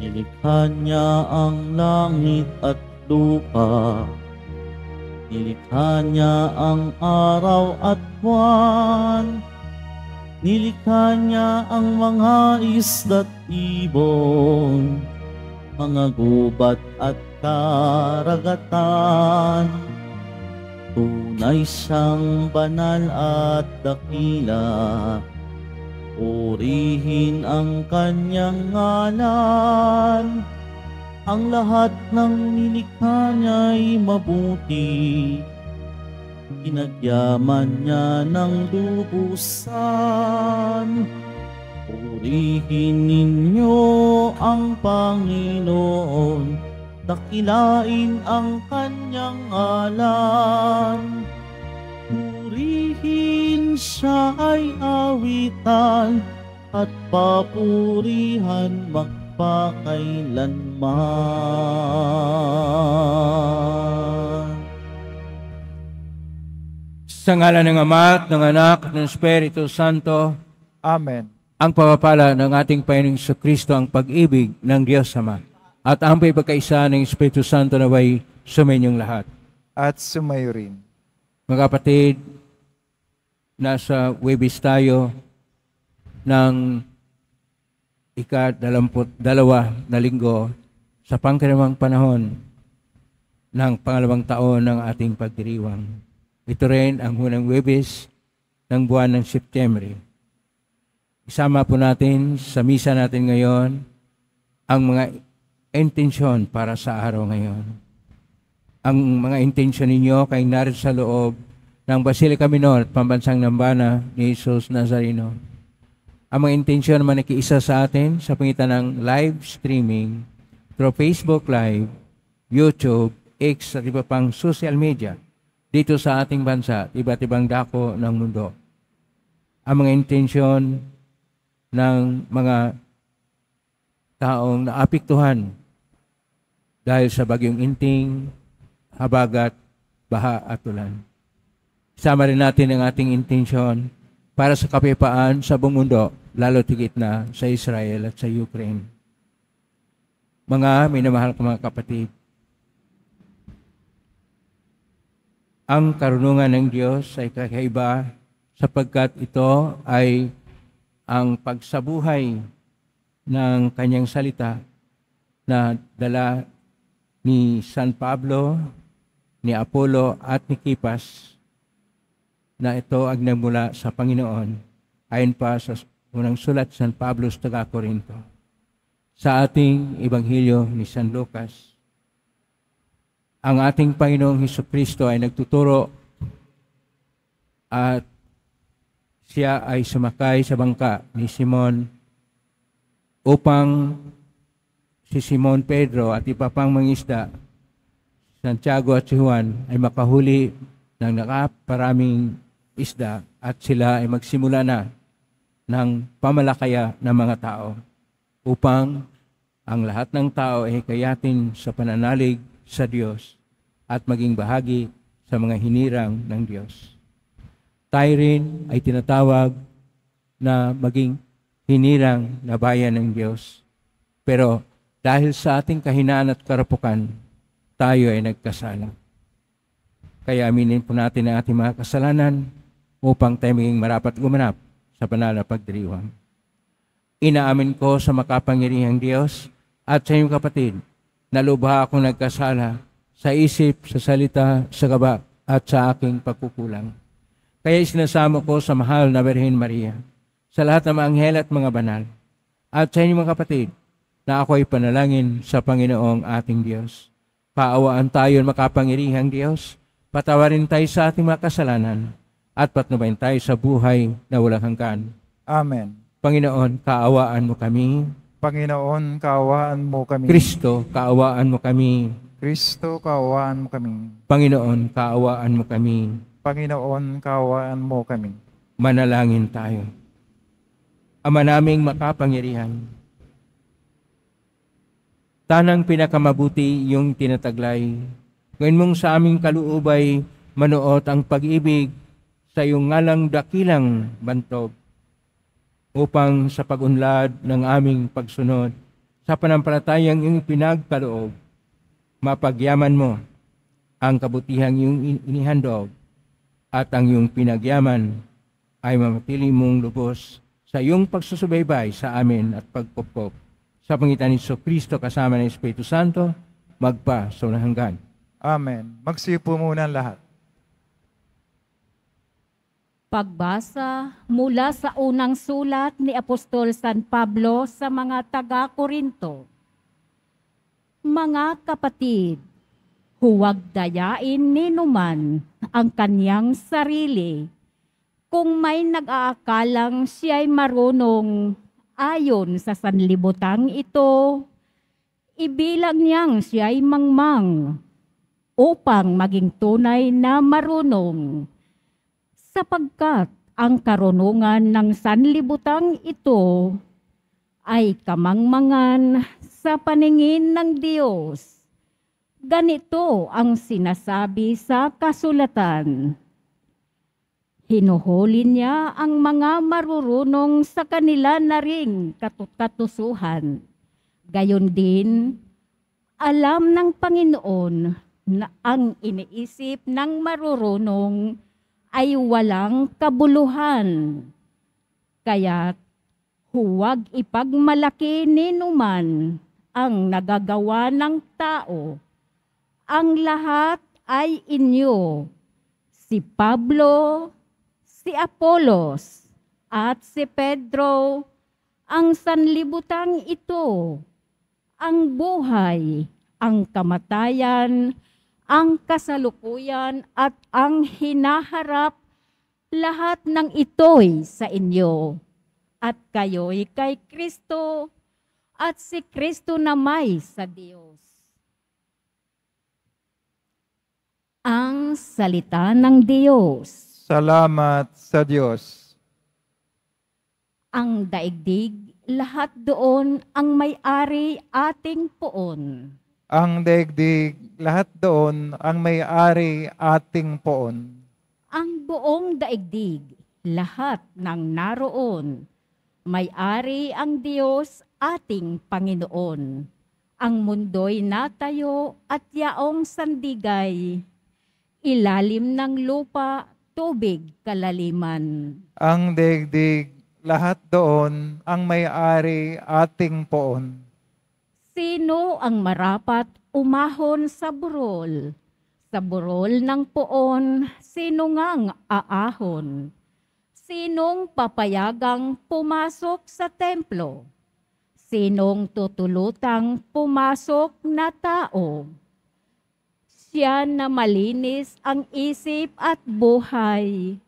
Nilikha niya ang langit at lupa. Nilikha niya ang araw at buwan. Nilikha niya ang mga isda't ibon, mga gubat at karagatan. Tunay siyang banal at dakila. Purihin ang kanyang ngalan Ang lahat ng nilikha niya'y mabuti Pinagyaman niya ng lubusan Purihin ninyo ang Panginoon Dakilain ang kanyang alam Purihin siya ay awitan at papurihan magpakailanman. Sa ngala ng Ama at ng Anak at ng Espiritu Santo, Amen. Ang pagpapala ng ating Panginoong sa Kristo ang pag-ibig ng Diyos Ama at ang pagkaisa ng Espiritu Santo na way suminyong lahat. At sumayo rin. Mga kapatid, nasa Webis tayo ng ika-dalampot dalawa na linggo sa pangkalimang panahon ng pangalawang taon ng ating pagdiriwang. Ito rin ang unang Webis ng buwan ng September. Isama po natin sa misa natin ngayon ang mga intensyon para sa araw ngayon. Ang mga intensyon ninyo kay narin sa loob ng Basilica Minor at pambansang Nambana ni Jesus Nazareno. Ang mga intensyon naman nakiisa sa atin sa pangitan ng live streaming through Facebook Live, YouTube, X at iba pang social media dito sa ating bansa at iba't ibang dako ng mundo. Ang mga intensyon ng mga taong naapiktuhan dahil sa bagyong inting, habagat, baha at ulan. Sama rin natin ang ating intensyon para sa kapayapaan sa buong mundo, lalo tigit na sa Israel at sa Ukraine. Mga minamahal ko mga kapatid, ang karunungan ng Diyos ay kakaiba sapagkat ito ay ang pagsabuhay ng kanyang salita na dala ni San Pablo, ni Apollo at ni Kipas na ito ang nagmula sa Panginoon ayon pa sa unang sulat San Pablo taga Corinto. Sa ating Ebanghelyo ni San Lucas, ang ating Panginoong Heso Kristo ay nagtuturo at siya ay sumakay sa bangka ni Simon upang si Simon Pedro at iba pang mangisda, Santiago at si Juan ay makahuli ng nakaparaming isda at sila ay magsimula na ng pamalakaya ng mga tao upang ang lahat ng tao ay kayatin sa pananalig sa Diyos at maging bahagi sa mga hinirang ng Diyos. Tayo rin ay tinatawag na maging hinirang na bayan ng Diyos. Pero dahil sa ating kahinaan at karapukan, tayo ay nagkasala. Kaya aminin po natin ang ating mga kasalanan upang tayo maging marapat gumanap sa banal na pagdiriwang. Inaamin ko sa makapangyarihang Diyos at sa iyong kapatid na lubha akong nagkasala sa isip, sa salita, sa gaba at sa aking pagkukulang. Kaya isinasama ko sa mahal na Berhen Maria, sa lahat ng mga anghel at mga banal, at sa inyong mga kapatid, na ako ay panalangin sa Panginoong ating Diyos. Paawaan tayo ng makapangirihang Diyos, patawarin tayo sa ating mga kasalanan, at patnubayan tayo sa buhay na walang hanggan. Amen. Panginoon, kaawaan mo kami. Panginoon, kaawaan mo kami. Kristo, kaawaan mo kami. Kristo, kaawaan mo kami. Panginoon, kaawaan mo kami. Panginoon, kaawaan mo kami. Manalangin tayo. Ama naming makapangyarihan, tanang pinakamabuti yung tinataglay. Ngayon mong sa aming kaluubay, manuot ang pag-ibig sa iyong ngalang dakilang bantog upang sa pagunlad ng aming pagsunod sa panampalatayang iyong pinagkaloob, mapagyaman mo ang kabutihang iyong inihandog at ang iyong pinagyaman ay mamatili mong lubos sa iyong pagsusubaybay sa amin at pagpupok. Sa pangitan ni So Kristo kasama ng Espiritu Santo, magpa sa hanggan. Amen. Magsipo muna lahat. Pagbasa mula sa unang sulat ni Apostol San Pablo sa mga taga-Korinto. Mga kapatid, huwag dayain ni numan ang kanyang sarili kung may nag-aakalang siya'y marunong ayon sa sanlibutang ito, ibilang niyang siya'y mangmang upang maging tunay na marunong sapagkat ang karunungan ng sanlibutan ito ay kamangmangan sa paningin ng Diyos. Ganito ang sinasabi sa kasulatan. Hinuhulin niya ang mga marurunong sa kanila na ring katutusuhan. Gayon din, alam ng Panginoon na ang iniisip ng marurunong ay walang kabuluhan. Kaya huwag ipagmalaki ninuman ang nagagawa ng tao. Ang lahat ay inyo. Si Pablo, si Apolos, at si Pedro, ang sanlibutang ito, ang buhay, ang kamatayan, ang kasalukuyan at ang hinaharap lahat ng ito'y sa inyo. At kayo'y kay Kristo at si Kristo namay sa Diyos. Ang salita ng Diyos. Salamat sa Diyos. Ang daigdig, lahat doon ang may-ari ating poon ang daigdig, lahat doon ang may-ari ating poon. Ang buong daigdig, lahat ng naroon, may-ari ang Diyos ating Panginoon. Ang mundo'y natayo at yaong sandigay, ilalim ng lupa, tubig, kalaliman. Ang daigdig, lahat doon ang may-ari ating poon Sino ang marapat umahon sa burol? Sa burol ng poon, sino ngang aahon? Sinong papayagang pumasok sa templo? Sinong tutulutang pumasok na tao? Siya na malinis ang isip at buhay,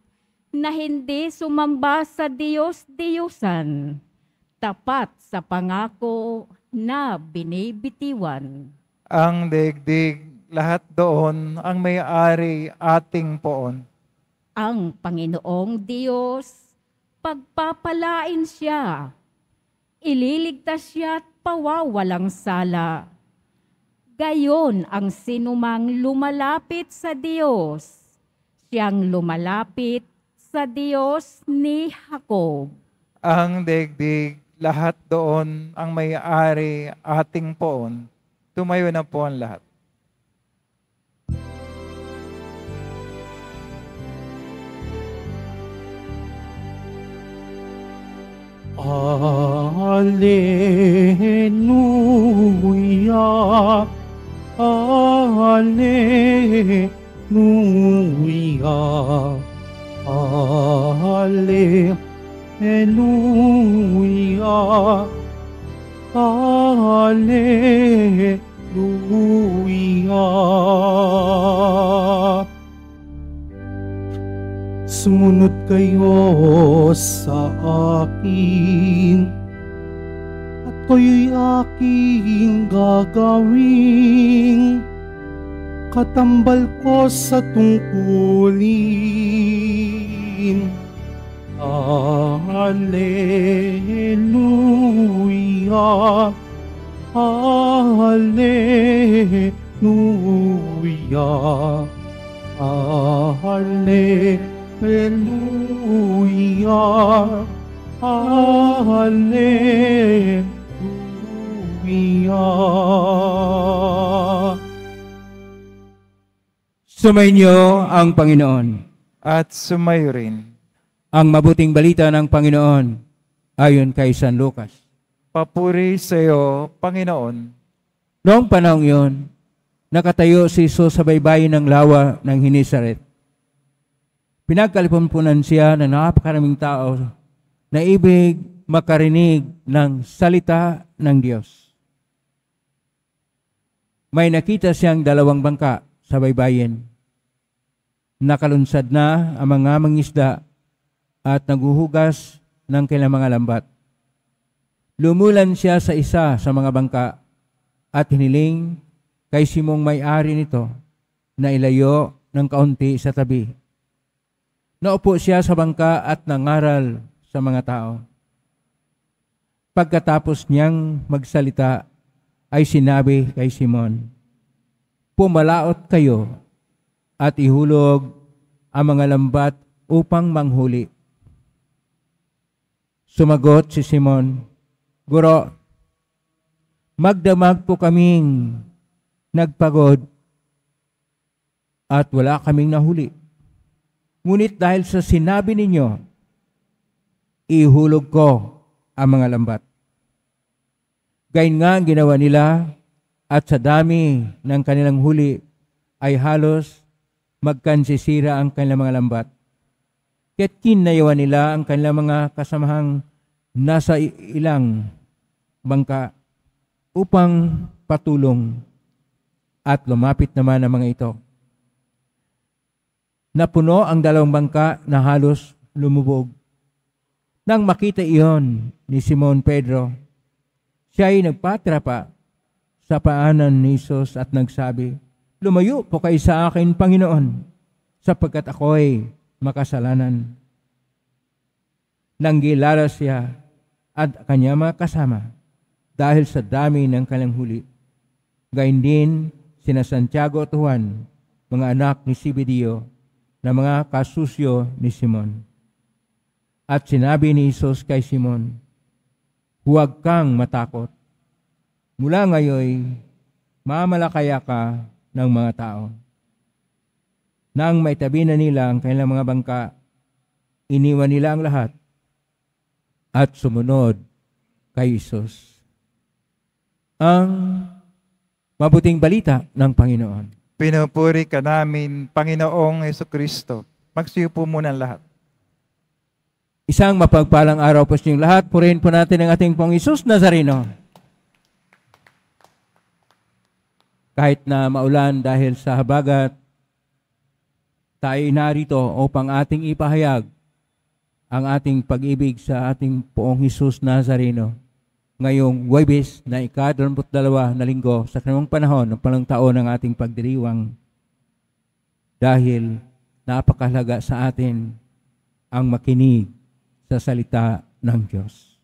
na hindi sumamba sa Diyos-Diyusan, tapat sa pangako na binibitiwan. Ang digdig lahat doon ang may-ari ating poon. Ang Panginoong Diyos, pagpapalain siya, ililigtas siya at pawawalang sala. Gayon ang sinumang lumalapit sa Diyos, siyang lumalapit sa Diyos ni Jacob. Ang digdig lahat doon ang may-ari ating poon, tumayo na po ang lahat. Alleluia, Alleluia, Alleluia. Alleluia, Alleluia. Sumunod kayo sa akin at kayo'y aking gagawin katambal ko sa tungkulin ang Alleluia, Alleluia, Alleluia, Alleluia. Sumainyo ang Panginoon. At sumayo rin ang mabuting balita ng Panginoon ayon kay San Lucas. Papuri sa iyo, Panginoon. Noong panahon yun, nakatayo si Jesus sa baybayin ng lawa ng Hinisaret. Pinagkalipampunan siya ng napakaraming tao na ibig makarinig ng salita ng Diyos. May nakita siyang dalawang bangka sa baybayin. Nakalunsad na ang mga mangisda at naguhugas ng kailang mga lambat. Lumulan siya sa isa sa mga bangka at hiniling kay Simong may-ari nito na ilayo ng kaunti sa tabi. Naupo siya sa bangka at nangaral sa mga tao. Pagkatapos niyang magsalita, ay sinabi kay Simon, Pumalaot kayo at ihulog ang mga lambat upang manghuli. Sumagot si Simon, Guro, magdamag po kaming nagpagod at wala kaming nahuli. Ngunit dahil sa sinabi ninyo, ihulog ko ang mga lambat. Gayon nga ang ginawa nila at sa dami ng kanilang huli ay halos magkansisira ang kanilang mga lambat. Kaya't kinayawan nila ang kanilang mga kasamahang nasa ilang bangka upang patulong at lumapit naman ang mga ito. Napuno ang dalawang bangka na halos lumubog. Nang makita iyon ni Simon Pedro, siya ay nagpatra sa paanan ni Jesus at nagsabi, Lumayo po kayo sa akin, Panginoon, sapagkat ako ay makasalanan. Nanggilala siya at kanya mga kasama dahil sa dami ng kanyang huli. Gayun din sina Santiago at Juan, mga anak ni Sibidio, na mga kasusyo ni Simon. At sinabi ni Isos kay Simon, Huwag kang matakot. Mula ngayon, mamalakaya ka ng mga tao. Nang may maitabi na nila ang kanilang mga bangka, iniwan nila ang lahat at sumunod kay Isus. Ang mabuting balita ng Panginoon. Pinupuri ka namin, Panginoong Yeso Kristo. Magsiyo po muna lahat. Isang mapagpalang araw po sa inyong lahat. Purihin po natin ang ating pong Isus Nazareno. Kahit na maulan dahil sa habagat, tayo narito upang ating ipahayag ang ating pag-ibig sa ating poong Hesus Nazareno ngayong Huwebes na ikadalamputdalawa na linggo sa kanamang panahon ng palang taon ng ating pagdiriwang dahil napakahalaga sa atin ang makinig sa salita ng Diyos.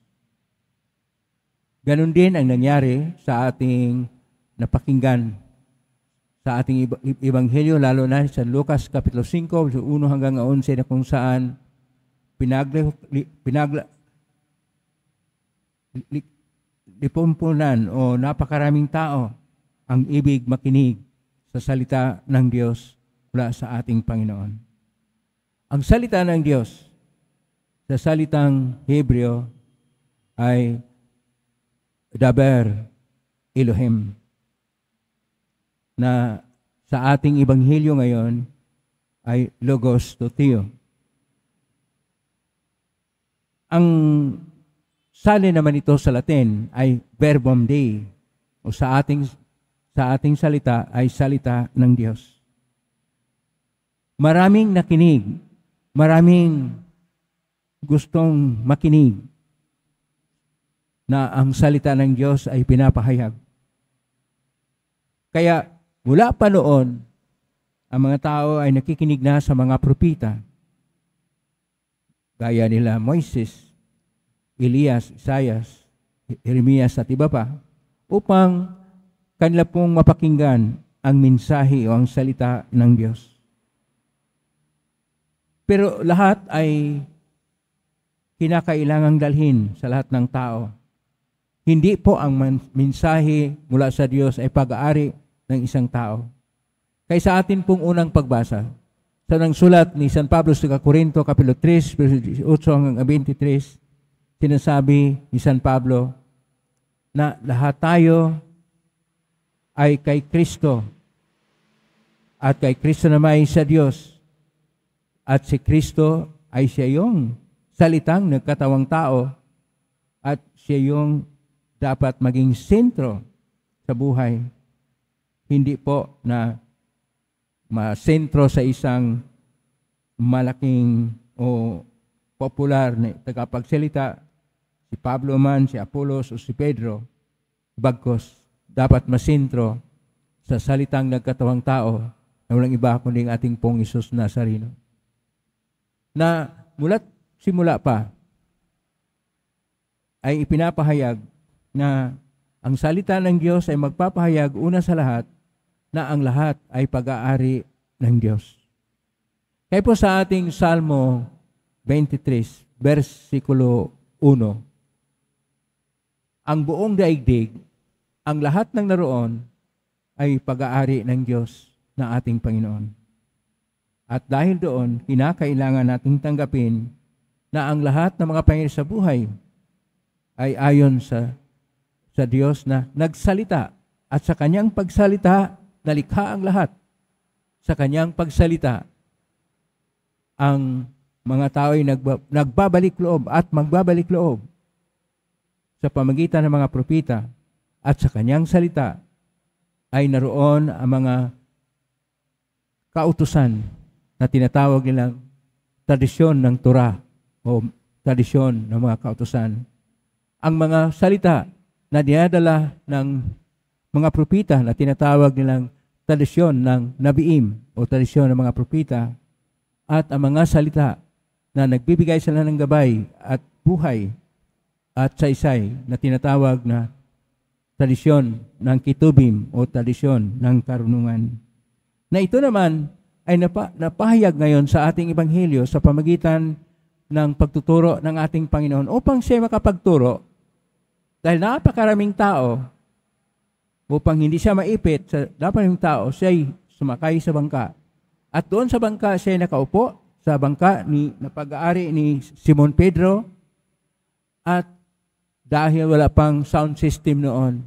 Ganon din ang nangyari sa ating napakinggan sa ating ebanghelyo, lalo na sa Lucas Kapitulo 5, 1 hanggang 11 na kung saan pinagli, pinagla, lipumpunan o napakaraming tao ang ibig makinig sa salita ng Diyos mula sa ating Panginoon. Ang salita ng Diyos sa salitang Hebreo ay Daber Elohim na sa ating ebanghelyo ngayon ay logos to theo. Ang sali naman ito sa Latin ay verbum dei o sa ating sa ating salita ay salita ng Diyos. Maraming nakinig, maraming gustong makinig na ang salita ng Diyos ay pinapahayag. Kaya Mula pa noon, ang mga tao ay nakikinig na sa mga propita. Gaya nila Moises, Elias, Isaias, Jeremias at iba pa upang kanila pong mapakinggan ang mensahe o ang salita ng Diyos. Pero lahat ay kinakailangang dalhin sa lahat ng tao. Hindi po ang mensahe mula sa Diyos ay pag-aari ng isang tao. Kaysa atin pong unang pagbasa sa nang sulat ni San Pablo sa Corinto, Kapilo 3, verse 8 hanggang 23, sinasabi ni San Pablo na lahat tayo ay kay Kristo at kay Kristo naman ay sa Diyos at si Kristo ay siya yung salitang nagkatawang tao at siya yung dapat maging sentro sa buhay hindi po na masentro sa isang malaking o popular na tagapagsalita, si Pablo man, si Apolos o si Pedro, bagkos dapat masentro sa salitang nagkatawang tao na walang iba kundi ang ating pong Isus Nazareno. Na mulat simula pa ay ipinapahayag na ang salita ng Diyos ay magpapahayag una sa lahat na ang lahat ay pag-aari ng Diyos. Kaya po sa ating Salmo 23, versikulo 1, ang buong daigdig, ang lahat ng naroon ay pag-aari ng Diyos na ating Panginoon. At dahil doon, kinakailangan nating tanggapin na ang lahat ng mga pangyayari sa buhay ay ayon sa sa Diyos na nagsalita at sa kanyang pagsalita nalikha ang lahat sa kanyang pagsalita. Ang mga tao ay nagbabalik loob at magbabalik loob sa pamagitan ng mga propita at sa kanyang salita ay naroon ang mga kautusan na tinatawag nilang tradisyon ng Torah o tradisyon ng mga kautusan. Ang mga salita na dinadala ng mga propita na tinatawag nilang tradisyon ng nabiim o tradisyon ng mga propita at ang mga salita na nagbibigay sila ng gabay at buhay at saysay na tinatawag na tradisyon ng kitubim o tradisyon ng karunungan. Na ito naman ay napa, napahayag ngayon sa ating ebanghelyo sa pamagitan ng pagtuturo ng ating Panginoon upang siya makapagturo dahil napakaraming tao upang hindi siya maipit sa dapat ng tao, siya ay sumakay sa bangka. At doon sa bangka siya ay nakaupo sa bangka ni napag-aari ni Simon Pedro at dahil wala pang sound system noon.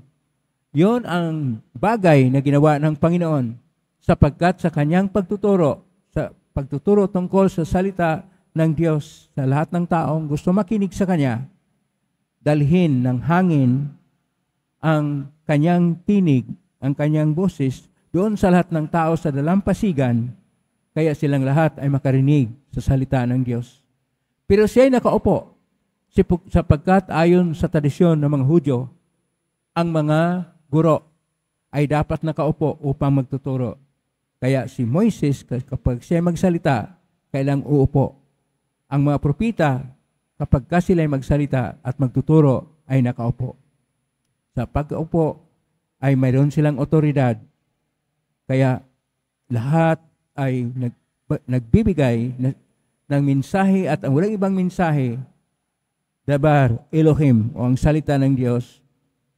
yon ang bagay na ginawa ng Panginoon sapagkat sa kanyang pagtuturo, sa pagtuturo tungkol sa salita ng Diyos sa lahat ng taong gusto makinig sa Kanya, dalhin ng hangin ang kanyang tinig, ang kanyang boses doon sa lahat ng tao sa dalampasigan, kaya silang lahat ay makarinig sa salita ng Diyos. Pero siya ay nakaupo sapagkat ayon sa tradisyon ng mga Hudyo, ang mga guro ay dapat nakaupo upang magtuturo. Kaya si Moises, kapag siya magsalita, kailang uupo. Ang mga propita, kapag ka sila ay magsalita at magtuturo, ay nakaupo sa pag-upo ay mayroon silang otoridad. Kaya lahat ay nag, nagbibigay ng mensahe at ang walang ibang mensahe, Dabar Elohim o ang salita ng Diyos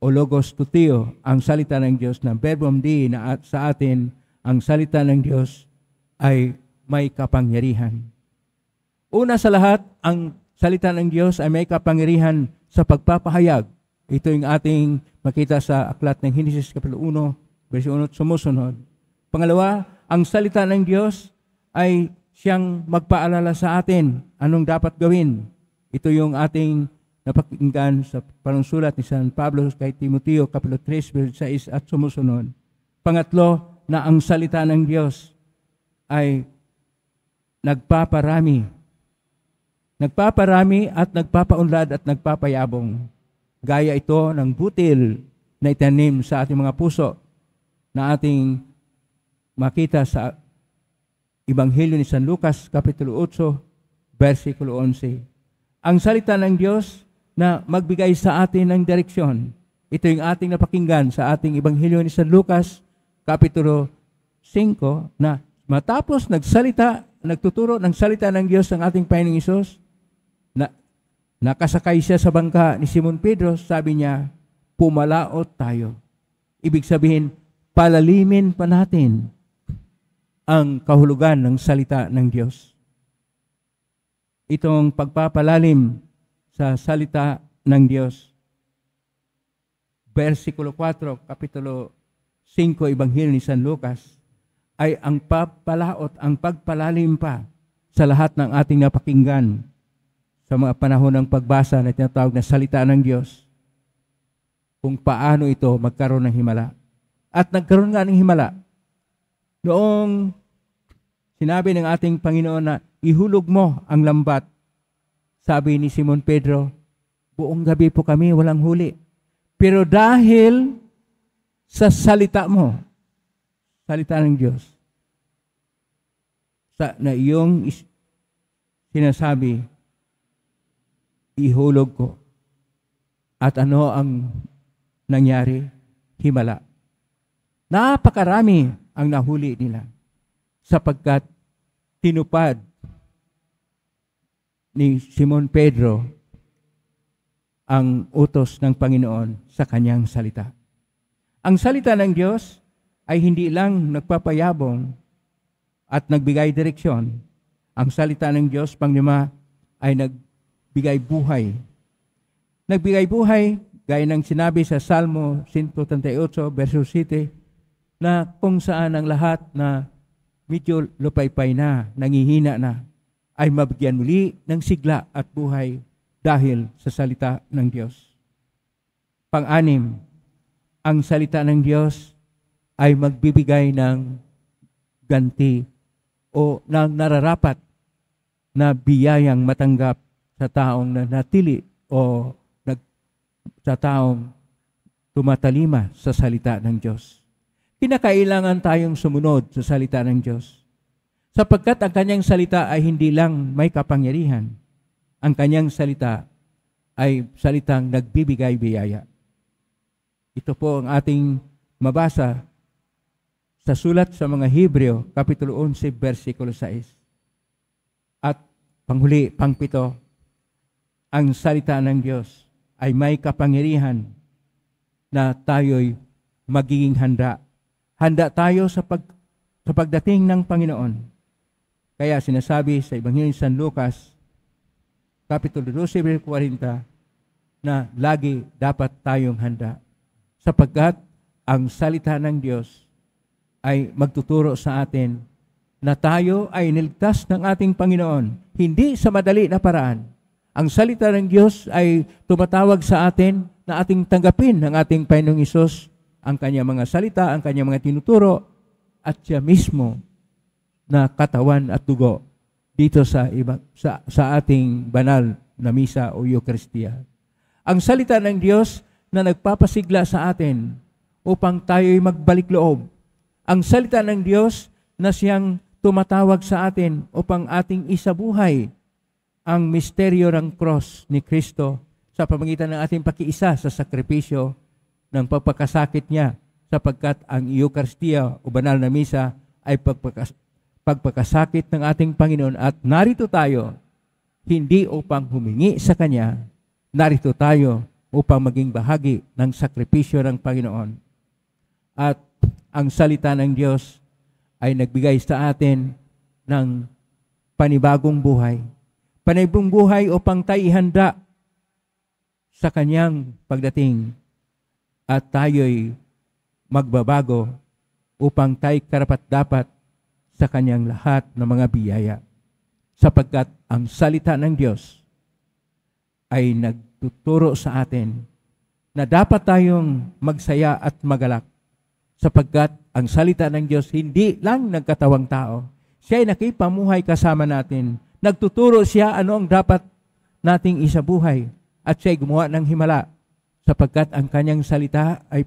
o Logos Tutio, ang salita ng Diyos na verbum di na at sa atin, ang salita ng Diyos ay may kapangyarihan. Una sa lahat, ang salita ng Diyos ay may kapangyarihan sa pagpapahayag ito yung ating makita sa aklat ng Genesis Kapitulo 1, verse 1 at sumusunod. Pangalawa, ang salita ng Diyos ay siyang magpaalala sa atin anong dapat gawin. Ito yung ating napakinggan sa parang sulat ni San Pablo kay Timoteo, Kapitulo 3, verse 6 at sumusunod. Pangatlo, na ang salita ng Diyos ay nagpaparami. Nagpaparami at nagpapaunlad at nagpapayabong. Gaya ito ng butil na itanim sa ating mga puso na ating makita sa Ibanghelyo ni San Lucas, Kapitulo 8, versikulo 11. Ang salita ng Diyos na magbigay sa atin ng direksyon. Ito yung ating napakinggan sa ating Ibanghelyo ni San Lucas, Kapitulo 5, na matapos nagsalita, nagtuturo ng salita ng Diyos ang ating Panginoong Isos, Nakasakay siya sa bangka ni Simon Pedro, sabi niya, pumalaot tayo. Ibig sabihin, palalimin pa natin ang kahulugan ng salita ng Diyos. Itong pagpapalalim sa salita ng Diyos. Versikulo 4, Kapitulo 5, Ibanghil ni San Lucas, ay ang papalaot, ang pagpalalim pa sa lahat ng ating napakinggan sa mga panahon ng pagbasa na tinatawag na salita ng Diyos kung paano ito magkaroon ng himala. At nagkaroon nga ng himala. Noong sinabi ng ating Panginoon na ihulog mo ang lambat, sabi ni Simon Pedro, buong gabi po kami walang huli. Pero dahil sa salita mo, salita ng Diyos, sa, na iyong sinasabi, ihulog ko. At ano ang nangyari? Himala. Napakarami ang nahuli nila sapagkat tinupad ni Simon Pedro ang utos ng Panginoon sa kanyang salita. Ang salita ng Diyos ay hindi lang nagpapayabong at nagbigay direksyon. Ang salita ng Diyos, panglima, ay nag bigay buhay. Nagbigay buhay, gaya ng sinabi sa Salmo 138 verse 7, na kung saan ang lahat na medyo lupaypay na, nangihina na, ay mabigyan muli ng sigla at buhay dahil sa salita ng Diyos. Pang-anim, ang salita ng Diyos ay magbibigay ng ganti o ng nararapat na biyayang matanggap sa taong nanatili o nag, sa taong tumatalima sa salita ng Diyos. Kinakailangan tayong sumunod sa salita ng Diyos. Sapagkat ang kanyang salita ay hindi lang may kapangyarihan. Ang kanyang salita ay salitang nagbibigay biyaya. Ito po ang ating mabasa sa sulat sa mga Hebreo, Kapitulo 11, versikulo 6. At panghuli, pangpito, ang salita ng Diyos ay may kapangyarihan na tayo'y magiging handa. Handa tayo sa, pag, sa pagdating ng Panginoon. Kaya sinasabi sa Ebanghelyo ni San Lucas, Kapitulo 12, na lagi dapat tayong handa sapagkat ang salita ng Diyos ay magtuturo sa atin na tayo ay niligtas ng ating Panginoon, hindi sa madali na paraan, ang salita ng Diyos ay tumatawag sa atin na ating tanggapin ng ating Panginoong Isos, ang kanyang mga salita, ang kanyang mga tinuturo, at siya mismo na katawan at dugo dito sa, iba, sa, sa ating banal na misa o Eucharistia. Ang salita ng Diyos na nagpapasigla sa atin upang tayo'y magbalik loob. Ang salita ng Diyos na siyang tumatawag sa atin upang ating isabuhay ang misteryo ng cross ni Kristo sa pamagitan ng ating pakiisa sa sakripisyo ng pagpakasakit niya sapagkat ang Eucharistia o banal na misa ay pagpakas- pagpakasakit ng ating Panginoon at narito tayo hindi upang humingi sa Kanya, narito tayo upang maging bahagi ng sakripisyo ng Panginoon. At ang salita ng Diyos ay nagbigay sa atin ng panibagong buhay panibong buhay upang tayo ihanda sa kanyang pagdating at tayo'y magbabago upang tayo karapat dapat sa kanyang lahat ng mga biyaya. Sapagkat ang salita ng Diyos ay nagtuturo sa atin na dapat tayong magsaya at magalak sapagkat ang salita ng Diyos hindi lang nagkatawang tao. Siya ay nakipamuhay kasama natin Nagtuturo siya ano ang dapat nating isabuhay at siya'y gumawa ng himala sapagkat ang kanyang salita ay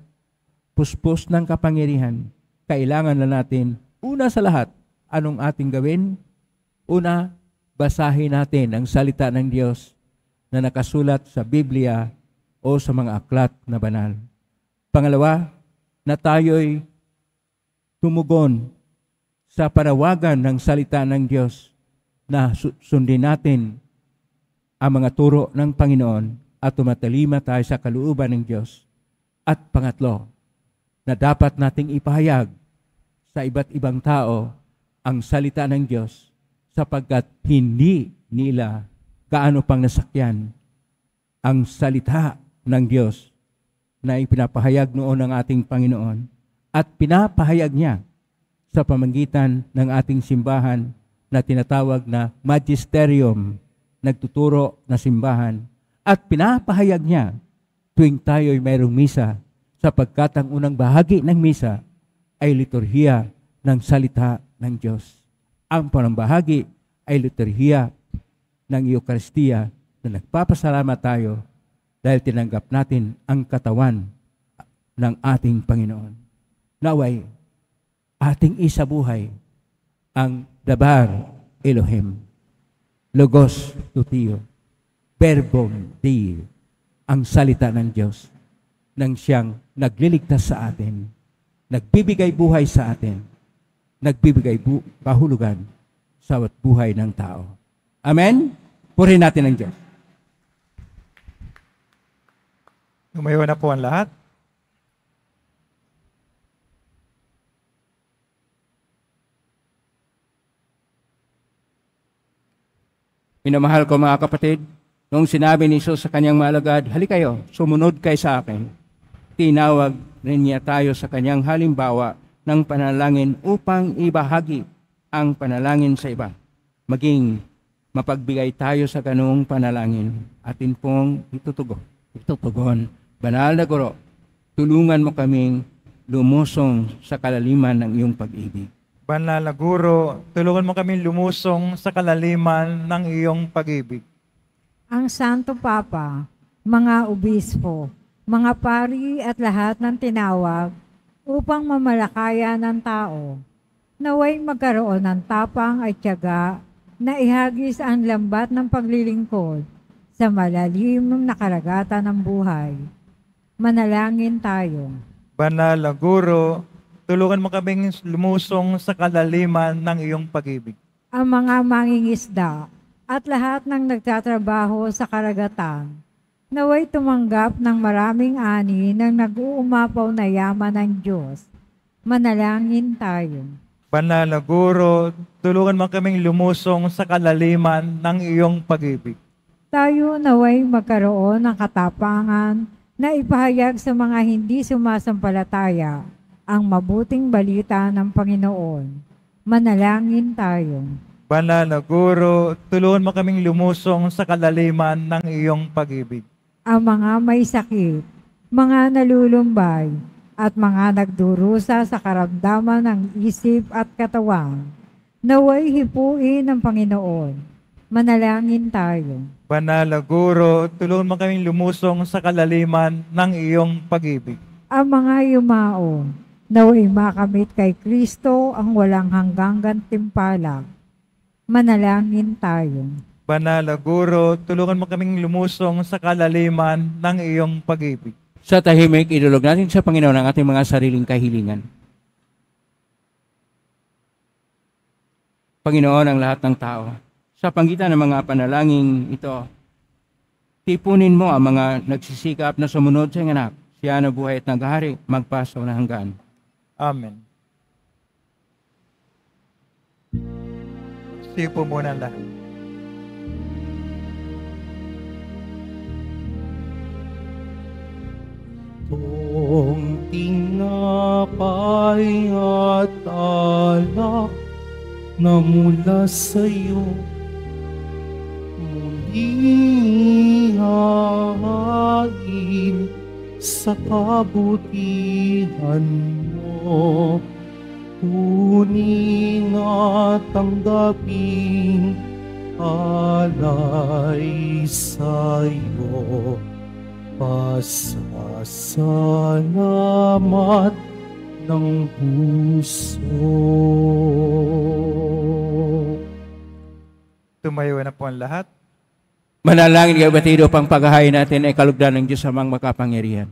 puspos ng kapangyarihan. Kailangan na natin, una sa lahat, anong ating gawin? Una, basahin natin ang salita ng Diyos na nakasulat sa Biblia o sa mga aklat na banal. Pangalawa, na tayo'y tumugon sa panawagan ng salita ng Diyos na sundin natin ang mga turo ng Panginoon at tumatalima tayo sa kalooban ng Diyos. At pangatlo, na dapat nating ipahayag sa iba't ibang tao ang salita ng Diyos sapagkat hindi nila kaano pang nasakyan ang salita ng Diyos na ipinapahayag noon ng ating Panginoon at pinapahayag niya sa pamagitan ng ating simbahan na tinatawag na magisterium, nagtuturo na simbahan. At pinapahayag niya tuwing tayo ay mayroong misa sapagkat ang unang bahagi ng misa ay liturhiya ng salita ng Diyos. Ang panambahagi ay liturhiya ng Eukaristiya na nagpapasalamat tayo dahil tinanggap natin ang katawan ng ating Panginoon. Naway, ating buhay ang Dabar Elohim. Logos to Tutio. Verbum Dei. Ang salita ng Diyos nang siyang nagliligtas sa atin, nagbibigay buhay sa atin, nagbibigay bu- kahulugan sa buhay ng tao. Amen? Purihin natin ang Diyos. Lumayo na po ang lahat. Minamahal ko mga kapatid, noong sinabi ni Jesus sa kanyang malagad, halik kayo, sumunod kay sa akin. Tinawag rin niya tayo sa kanyang halimbawa ng panalangin upang ibahagi ang panalangin sa iba. Maging mapagbigay tayo sa kanong panalangin. Atin pong itutugon. itutugon. Banal na guro, tulungan mo kaming lumusong sa kalaliman ng iyong pag-ibig. Banal na guro, tulungan mo kami lumusong sa kalaliman ng iyong pag-ibig. Ang Santo Papa, mga obispo, mga pari at lahat ng tinawag upang mamalakaya ng tao, naway magkaroon ng tapang at tiyaga na ihagis ang lambat ng paglilingkod sa malalim ng nakaragatan ng buhay. Manalangin tayo. Banal na guro, Tulungan mo kaming lumusong sa kalaliman ng iyong pag-ibig. Ang mga mangingisda at lahat ng nagtatrabaho sa karagatan, naway tumanggap ng maraming ani ng nag-uumapaw na yaman ng Diyos. Manalangin tayo. Panalaguro, tulungan mo kaming lumusong sa kalaliman ng iyong pag-ibig. Tayo naway magkaroon ng katapangan na ipahayag sa mga hindi sumasampalataya ang mabuting balita ng Panginoon. Manalangin tayo. Banal na Guro, tulungan mo kaming lumusong sa kalaliman ng iyong pag-ibig. Ang mga may sakit, mga nalulumbay, at mga nagdurusa sa karamdaman ng isip at katawan, naway hipuin ng Panginoon. Manalangin tayo. Banal na Guro, tulungan mo kaming lumusong sa kalaliman ng iyong pag-ibig. Ang mga yumao, naway makamit kay Kristo ang walang hanggang gantimpala. Manalangin tayo. Banal Guro, tulungan mo kaming lumusong sa kalaliman ng iyong pag-ibig. Sa tahimik, idulog natin sa Panginoon ang ating mga sariling kahilingan. Panginoon ang lahat ng tao. Sa pangitan ng mga panalangin ito, tipunin mo ang mga nagsisikap na sumunod sa inganak, siya na buhay at naghari, magpasaw na hanggan. Amen. Siyo po muna lahat. Kung tinapay at alak na mula sa'yo, muli hahain sa kabutihan mo. Kunin at tanggapin alay sa iyo. Pasasalamat ng puso. Tumayo na po ang lahat. Manalangin kayo batido pang paghahain natin ay kalugdan ng Diyos amang makapangyarihan.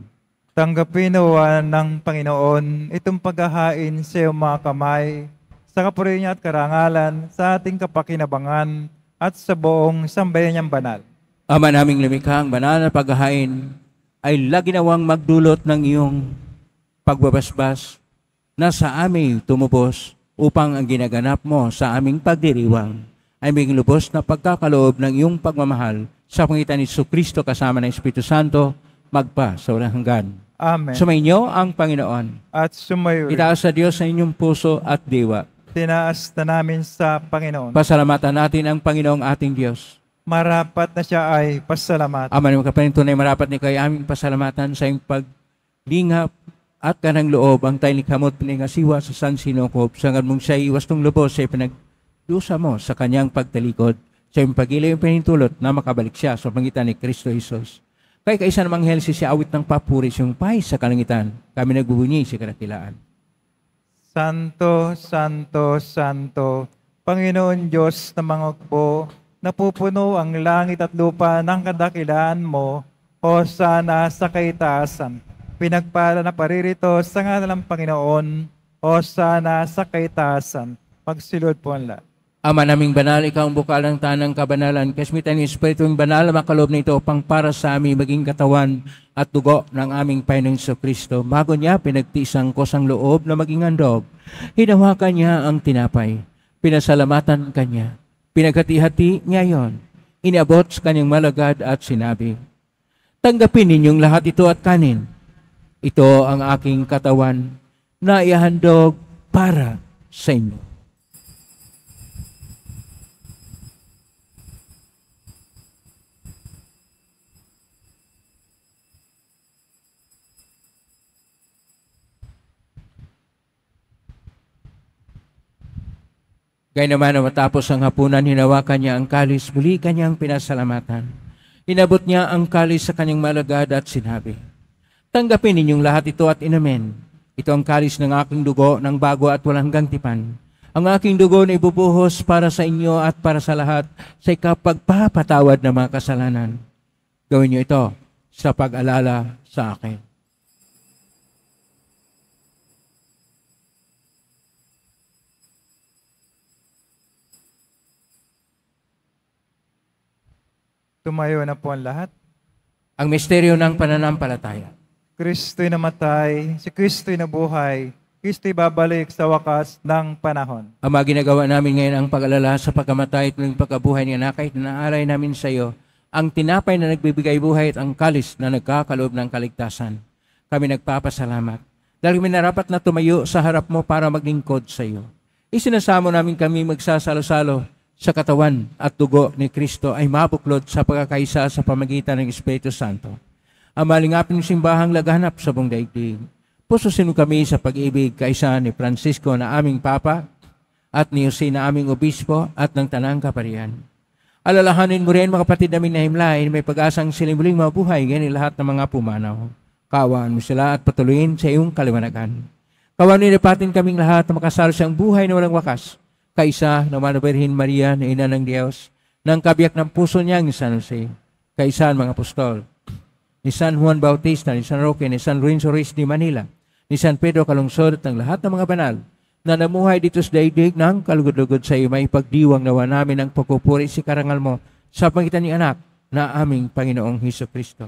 Tanggapin nawa ng Panginoon itong paghahain sa iyong mga kamay sa kapurihan niya at karangalan sa ating kapakinabangan at sa buong sambayan niyang banal. Ama naming lumikhang banal na paghahain ay lagi nawang magdulot ng iyong pagbabasbas na sa aming tumubos upang ang ginaganap mo sa aming pagdiriwang ay maging lubos na pagkakaloob ng iyong pagmamahal sa pangitan ni Kristo kasama ng Espiritu Santo magpa sa walang hanggan. Amen. Sumainyo ang Panginoon. At sumayo. Itaas sa Diyos sa inyong puso at diwa. Tinaas na namin sa Panginoon. Pasalamatan natin ang Panginoong ating Diyos. Marapat na siya ay pasalamatan. Ama ng tunay marapat ni kayo aming pasalamatan sa iyong paglingap at kanang loob ang tayong likhamot pinangasiwa sa San Sinokop. Sangad mong siya iwas ng lubos sa ipinag Lusa mo sa kanyang pagtalikod sa iyong pagiliw pinintulot na makabalik siya sa pangitan ni Kristo Jesus. Kaya kaisa namang helsi siya awit ng papuri siyong pahis sa kalangitan. Kami nagbubunyi sa kanatilaan. Santo, Santo, Santo, Panginoon Diyos na mga ukbo, napupuno ang langit at lupa ng kadakilaan mo, o sana sa kaitaasan. Pinagpala na paririto sa ngalan ng Panginoon, o sana sa kaitaasan. Pagsilod po ang lahat. Ama naming banal, ikaw ang bukal ng tanang kabanalan. Kasmitan Espiritu, Espiritong banal ang makalob nito upang para sa amin maging katawan at dugo ng aming Panginoon sa Kristo. Bago niya, pinagtisang ko sang loob na maging handog. Hinawakan niya ang tinapay. Pinasalamatan kanya. Pinaghati-hati niya yon. Inabot sa kanyang malagad at sinabi, Tanggapin ninyong lahat ito at kanin. Ito ang aking katawan na ihandog para sa inyo. Gaya naman na matapos ang hapunan, hinawakan niya ang kalis, muli kanyang pinasalamatan. Inabot niya ang kalis sa kanyang malagad at sinabi, Tanggapin ninyong lahat ito at inamin. Ito ang kalis ng aking dugo ng bago at walang gantipan. Ang aking dugo na ibubuhos para sa inyo at para sa lahat sa ikapagpapatawad ng mga kasalanan. Gawin niyo ito sa pag-alala sa akin. Tumayo na po ang lahat. Ang misteryo ng pananampalataya. Kristo'y namatay, si Kristo'y nabuhay, Kristo'y babalik sa wakas ng panahon. Ama, ginagawa namin ngayon ang pag-alala sa pagkamatay at pagkabuhay ni anak kahit naalay namin sa iyo ang tinapay na nagbibigay buhay at ang kalis na nagkakaloob ng kaligtasan. Kami nagpapasalamat dahil kami narapat na tumayo sa harap mo para maglingkod sa iyo. Isinasamo namin kami magsasalo-salo sa katawan at dugo ni Kristo ay mabuklod sa pagkakaisa sa pamagitan ng Espiritu Santo. Ang malingapin simbahang laganap sa buong daigdig. Pususin kami sa pag-ibig kaisa ni Francisco na aming Papa at ni Jose na aming Obispo at ng Tanang Kaparian. Alalahanin mo rin mga kapatid namin na himlain may pag-asang silang muling mabuhay ganyan lahat ng mga pumanaw. Kawaan mo sila at patuloyin sa iyong kaliwanagan. Kawanin na patin kaming lahat na makasalo sa buhay na walang wakas kaisa ng Mano Birhen Maria na Ina ng Diyos, ng kabiyak ng puso niya ni San Jose, kaisa ng mga apostol, ni San Juan Bautista, ni San Roque, ni San Lorenzo Ruiz di Manila, ni San Pedro Calungsod at ng lahat ng mga banal na namuhay dito sa daigdig ng kalugod-lugod sa iyo, may pagdiwang nawa namin ang pagpupuri si karangal mo sa pangitan ni anak na aming Panginoong Heso Kristo.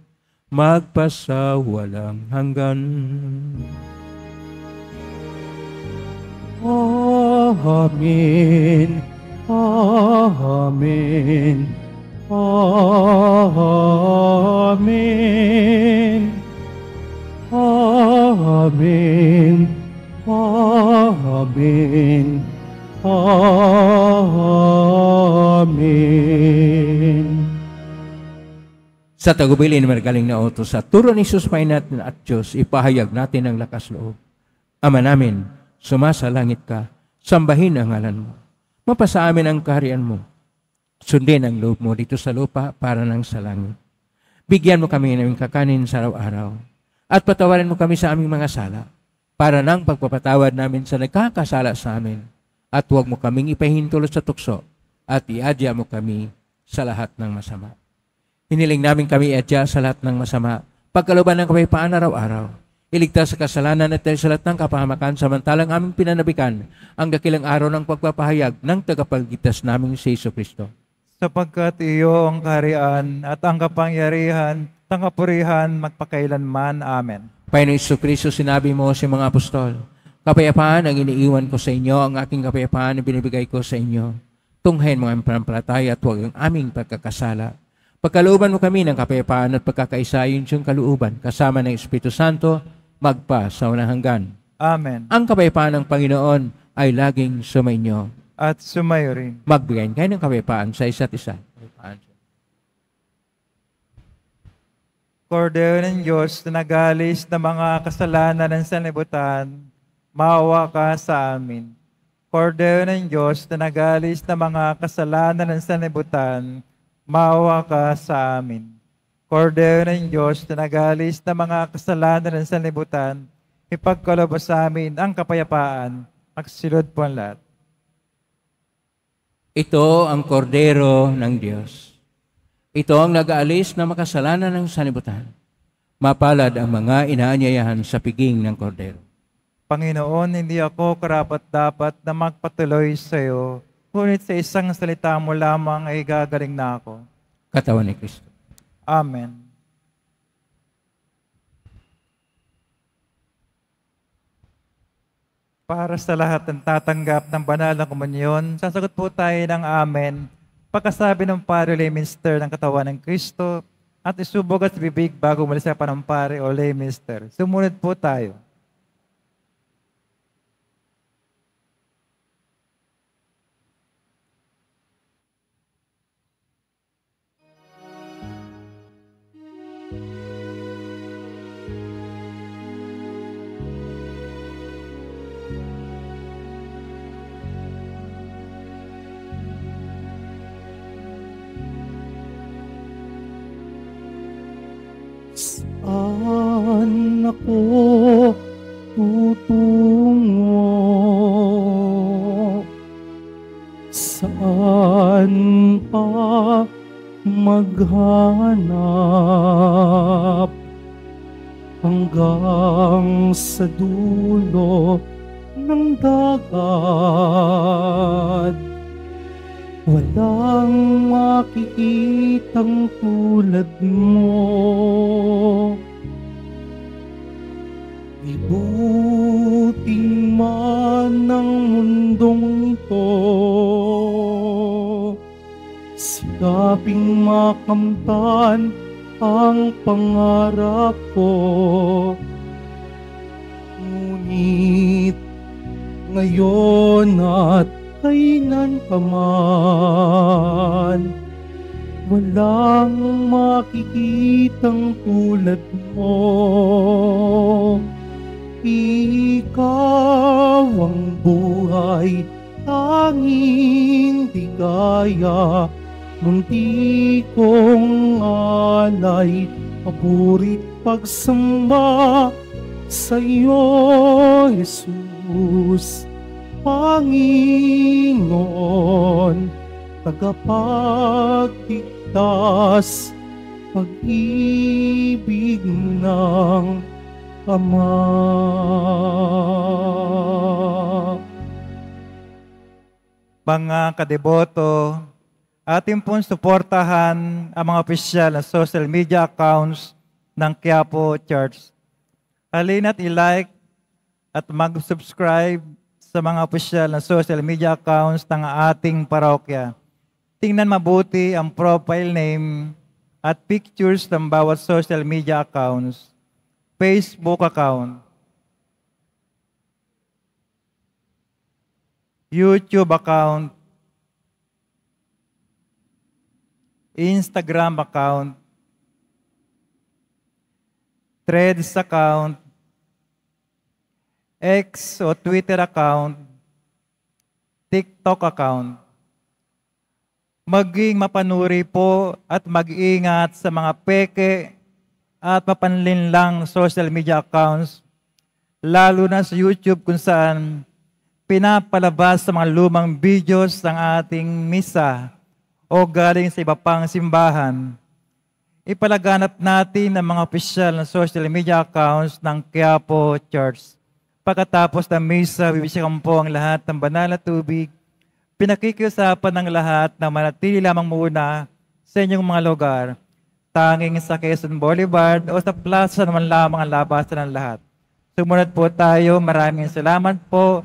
magpasawalang hanggan. Amen, Amen, Amen, Amen, Amen, Amen sa tagubilin magaling na oto. Sa turo ni Jesus Painat at Diyos, ipahayag natin ang lakas loob. Ama namin, sumasalangit ka, sambahin ang ngalan mo. Mapasa amin ang kaharian mo. Sundin ang loob mo dito sa lupa para nang sa langit. Bigyan mo kami ng kakanin sa araw-araw. At patawarin mo kami sa aming mga sala para nang pagpapatawad namin sa nagkakasala sa amin. At huwag mo kaming ipahintulot sa tukso at iadya mo kami sa lahat ng masama. Hiniling namin kami atya sa lahat ng masama. Pagkaluban ng kapayapaan araw-araw. Iligtas sa kasalanan at dahil sa lahat ng kapahamakan samantalang aming pinanabikan ang dakilang araw ng pagpapahayag ng tagapagligtas naming si Iso Kristo. Sapagkat iyo ang karian at ang kapangyarihan, tangapurihan, magpakailanman. Amen. Panginoon Iso Kristo, sinabi mo sa si mga apostol, Kapayapaan ang iniiwan ko sa inyo, ang aking kapayapaan ang binibigay ko sa inyo. Tunghayin mga pampalataya at huwag ang aming pagkakasala Pagkalooban mo kami ng kapayapaan at pagkakaisayon yung kalooban kasama ng Espiritu Santo magpa sa unang hanggan. Amen. Ang kapayapaan ng Panginoon ay laging sumainyo. At sumayo rin. Magbigayin kayo ng kapayapaan sa isa't isa. Kordero ng Diyos na nagalis na mga kasalanan ng sanlibutan, maawa ka sa amin. Kordero ng Diyos na nagalis na mga kasalanan ng sanlibutan, maawa ka sa amin. Kordero ng Diyos na nagalis na mga kasalanan ng sanlibutan, ipagkalobo sa amin ang kapayapaan, magsilod po ang lahat. Ito ang kordero ng Diyos. Ito ang nagaalis aalis na makasalanan ng sanlibutan. Mapalad ang mga inaanyayahan sa piging ng kordero. Panginoon, hindi ako karapat-dapat na magpatuloy sa iyo, ngunit sa isang salita mo lamang ay gagaling na ako katawan ni Kristo. Amen. Para sa lahat ng tatanggap ng banal na komunyon, sasagot po tayo ng Amen. Pagkasabi ng pare o layminster ng katawan ng Kristo, at isubog at bibig bago muli sa panampare o lay minister. Sumunod po tayo. ako tutungo Saan pa maghanap Hanggang sa dulo ng dagat Walang makikitang tulad mo Mabuting man ng mundong ito Sikaping makamtan ang pangarap ko Ngunit ngayon at kainan pa man Walang makikitang tulad mo ikaw ang buhay, tanging tigaya, munti kong alay, paborit pagsamba sa iyo, Jesus. Panginoon, tagapagligtas, pag-ibig ng Ama. Mga kadeboto, atin pong suportahan ang mga official na social media accounts ng Quiapo Church. Halina't i-like at mag-subscribe sa mga official na social media accounts ng ating parokya. Tingnan mabuti ang profile name at pictures ng bawat social media accounts. Facebook account, YouTube account, Instagram account, Threads account, X o Twitter account, TikTok account. Maging mapanuri po at mag-ingat sa mga peke at lang social media accounts, lalo na sa YouTube kung saan pinapalabas sa mga lumang videos ng ating misa o galing sa iba pang simbahan. Ipalaganap natin ang mga opisyal na social media accounts ng Quiapo Church. Pagkatapos ng misa, bibisikan po ang lahat ng banal na tubig. Pinakikiusapan ng lahat na manatili lamang muna sa inyong mga lugar tanging sa Quezon Boulevard o sa plaza naman lamang ang labasan ng lahat. Sumunod po tayo. Maraming salamat po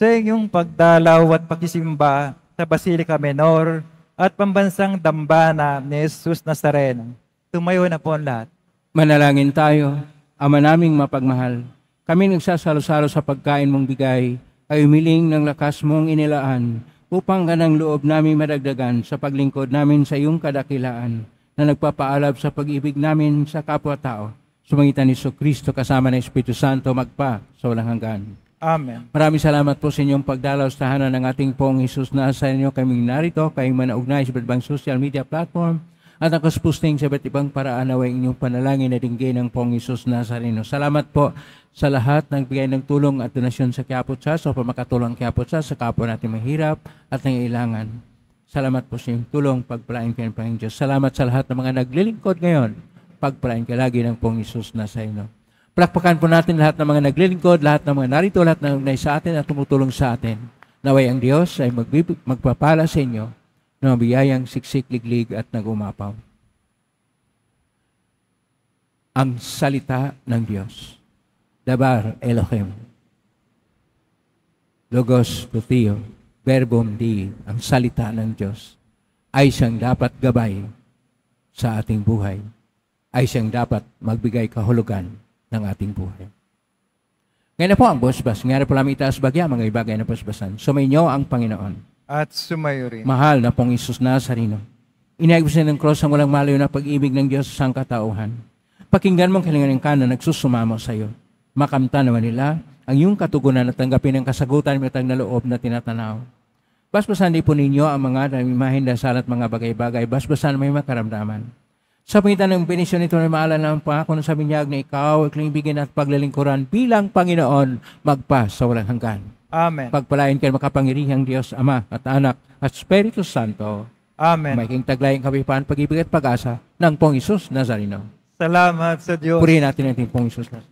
sa inyong pagdalaw at pakisimba sa Basilica Menor at pambansang dambana ni Jesus Nazareno. Tumayo na po ang lahat. Manalangin tayo, Ama naming mapagmahal. Kami nagsasalo-salo sa pagkain mong bigay ay umiling ng lakas mong inilaan upang ganang loob namin madagdagan sa paglingkod namin sa iyong kadakilaan na nagpapaalab sa pag-ibig namin sa kapwa-tao. Sumangitan ni Kristo kasama ng Espiritu Santo magpa sa walang hanggan. Amen. Maraming salamat po sa inyong pagdalaw sa tahanan ng ating pong Isus na sa inyo kaming narito, kayong manaugnayan sa iba't ibang social media platform at ang kusposting sa iba't ibang paraan na inyong panalangin na dinggay ng pong Isus na sa inyo. Salamat po sa lahat ng bigay ng tulong at donasyon sa Quiapo sa o pamakatulong Quiapo Chas sa kapwa natin mahirap at nangailangan. Salamat po sa iyong tulong. Pagpalain kayo ng Panginoon Diyos. Salamat sa lahat ng mga naglilingkod ngayon. Pagpalain kayo lagi ng Pong Isus na sa inyo. Palakpakan po natin lahat ng mga naglilingkod, lahat ng mga narito, lahat ng na sa atin at tumutulong sa atin. Naway ang Diyos ay magbib- magpapala sa inyo ng biyayang siksik, liglig at nagumapaw. Ang salita ng Diyos. Dabar Elohim. Logos Putio verbum Dei, ang salita ng Diyos, ay siyang dapat gabay sa ating buhay, ay siyang dapat magbigay kahulugan ng ating buhay. Ngayon na po ang busbas. Ngayon na po namin itaas bagya, mga ibagay na busbasan. Sumainyo ang Panginoon. At sumayo rin. Mahal na pong Isus Nazarino. Inaigos na ng cross ang walang malayo na pag-ibig ng Diyos sa sangkatauhan. Pakinggan mong kalingan ng kanan, nagsusumamo sa iyo makamta naman nila ang iyong katugunan at tanggapin ang kasagutan ng tang naloob na tinatanaw. Basbasan din po ninyo ang mga namimahin, dasal at mga bagay-bagay. Basbasan may makaramdaman. Sa pangitan ng benisyon nito na maalan ng pangako ng sabinyag na ikaw, iklingbigan at paglalingkuran bilang Panginoon, magpa sa walang hanggan. Amen. Pagpalain kayo makapangirihang Diyos, Ama at Anak at Espiritu Santo. Amen. Maging taglay ang kapipahan, pag-ibig at pag-asa ng Pong Isus Nazareno. Salamat sa Diyos. Purihin natin ang ating Pong Isus Nazareno.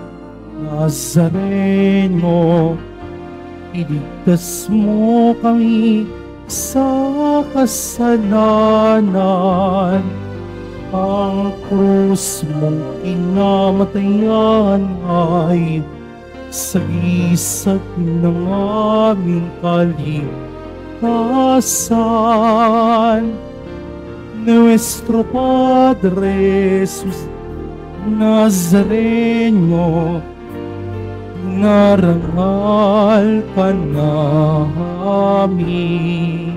Nazareno, iligtas mo kami sa kasalanan. Ang krus mong pinamatayan ay sa sagisag ng aming kaligtasan. Nuestro Padre Jesus Nazareno, Narangal ka namin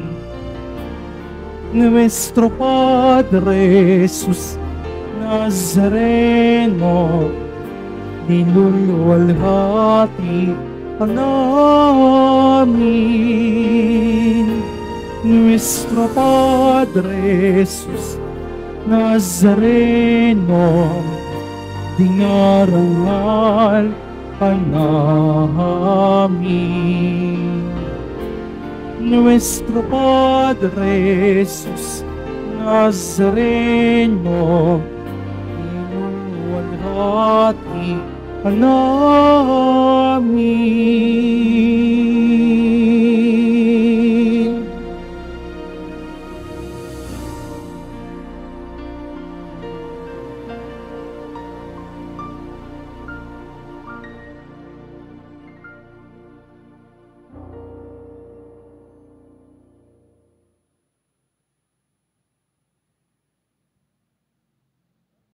Nuestro Padre Jesus Nazareno Niluluwalhati ka namin Nuestro Padre Jesus Nazareno Dinarangal ay Nuestro Padre Jesus Nazareno, inuwalhati ang namin.